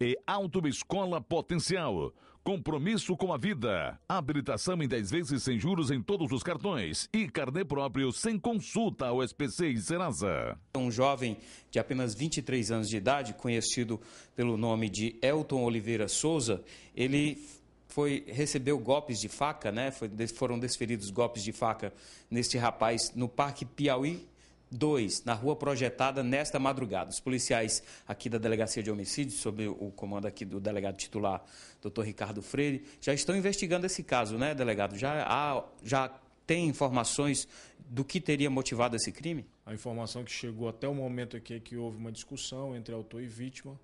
e Autoescola Potencial. Compromisso com a vida. Habilitação em 10 vezes sem juros em todos os cartões e carnê próprio sem consulta ao SPC e Serasa. Um jovem de apenas 23 anos de idade, conhecido pelo nome de Elton Oliveira Souza, ele foi recebeu golpes de faca, né? Foi, foram desferidos golpes de faca neste rapaz no Parque Piauí, 2, na rua projetada nesta madrugada. Os policiais aqui da Delegacia de Homicídios, sob o comando aqui do delegado titular, doutor Ricardo Freire, já estão investigando esse caso, né, delegado? Já, há, já tem informações do que teria motivado esse crime? A informação que chegou até o momento aqui é que houve uma discussão entre autor e vítima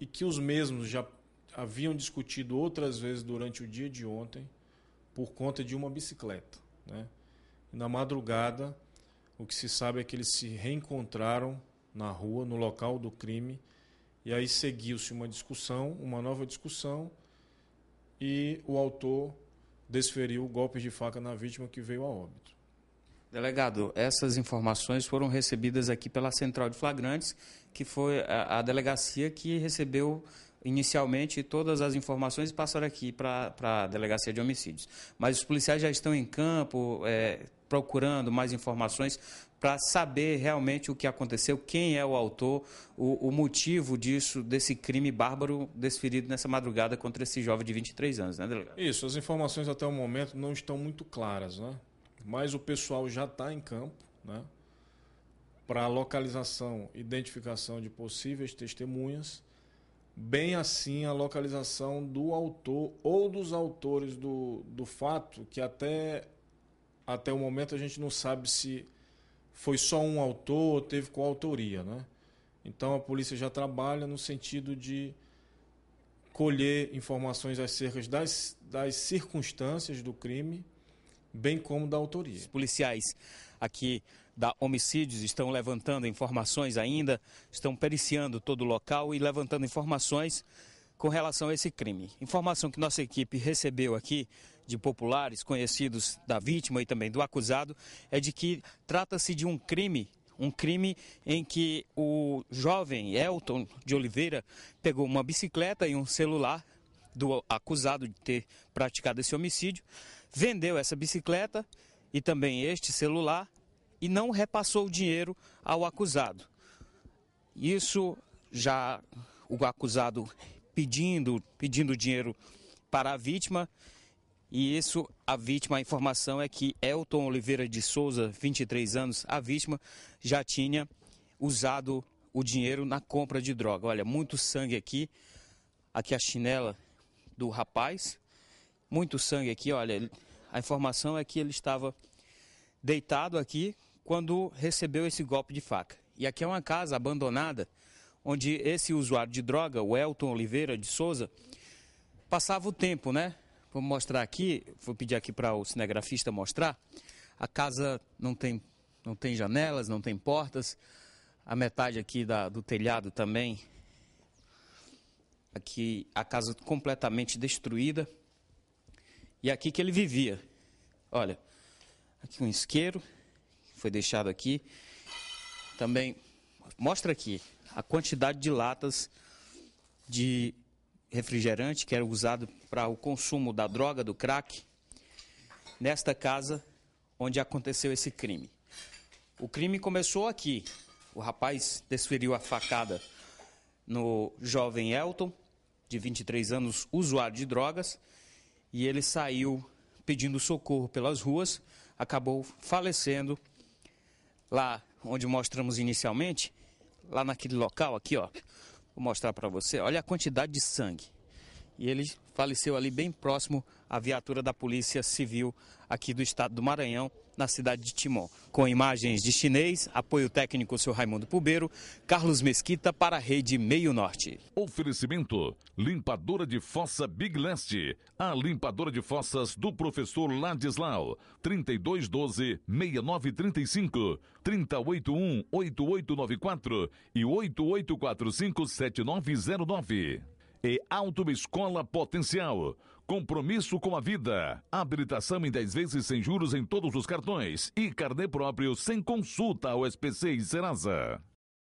e que os mesmos já haviam discutido outras vezes durante o dia de ontem por conta de uma bicicleta, né? na madrugada o que se sabe é que eles se reencontraram na rua, no local do crime, e aí seguiu-se uma discussão, uma nova discussão, e o autor desferiu golpes de faca na vítima que veio a óbito. Delegado, essas informações foram recebidas aqui pela Central de Flagrantes, que foi a, a delegacia que recebeu inicialmente todas as informações e passaram aqui para a delegacia de homicídios. Mas os policiais já estão em campo, é, procurando mais informações para saber realmente o que aconteceu, quem é o autor, o, o, motivo disso, desse crime bárbaro desferido nessa madrugada contra esse jovem de 23 anos, né, delegado? Isso, as informações até o momento não estão muito claras, né? Mas o pessoal já está em campo, né? Para localização, identificação de possíveis testemunhas, bem assim a localização do autor ou dos autores do, do fato, que até até o momento a gente não sabe se foi só um autor ou teve coautoria, né? Então a polícia já trabalha no sentido de colher informações acerca das, das circunstâncias do crime, bem como da autoria. Os policiais aqui da Homicídios estão levantando informações ainda, estão periciando todo o local e levantando informações com relação a esse crime. Informação que nossa equipe recebeu aqui de populares, conhecidos da vítima e também do acusado, é de que trata-se de um crime um crime em que o jovem Elton de Oliveira pegou uma bicicleta e um celular do acusado de ter praticado esse homicídio, vendeu essa bicicleta e também este celular e não repassou o dinheiro ao acusado. Isso já o acusado pedindo, pedindo dinheiro para a vítima e isso, a vítima, a informação é que Elton Oliveira de Souza, 23 anos, a vítima, já tinha usado o dinheiro na compra de droga. Olha, muito sangue aqui. Aqui a chinela do rapaz. Muito sangue aqui, olha. A informação é que ele estava deitado aqui quando recebeu esse golpe de faca. E aqui é uma casa abandonada, onde esse usuário de droga, o Elton Oliveira de Souza, passava o tempo, né? Vou mostrar aqui, vou pedir aqui para o cinegrafista mostrar. A casa não tem, não tem janelas, não tem portas. A metade aqui da, do telhado também. Aqui a casa completamente destruída. E aqui que ele vivia. Olha, aqui um isqueiro foi deixado aqui. Também mostra aqui a quantidade de latas de refrigerante que era usado para o consumo da droga, do crack, nesta casa onde aconteceu esse crime. O crime começou aqui. O rapaz desferiu a facada no jovem Elton, de 23 anos, usuário de drogas, e ele saiu pedindo socorro pelas ruas, acabou falecendo lá onde mostramos inicialmente, lá naquele local aqui, ó. Vou mostrar para você. Olha a quantidade de sangue e ele faleceu ali bem próximo à viatura da Polícia Civil aqui do estado do Maranhão, na cidade de Timon. Com imagens de chinês, apoio técnico seu Raimundo Pubeiro, Carlos Mesquita para a Rede Meio Norte. Oferecimento: limpadora de fossa Big Leste, a limpadora de fossas do professor Ladislau, 3212 6935, 381 8894 e 8845 7909 e Autoescola Potencial. Compromisso com a vida. Habilitação em 10 vezes sem juros em todos os cartões e carnê próprio sem consulta ao SPC e Serasa.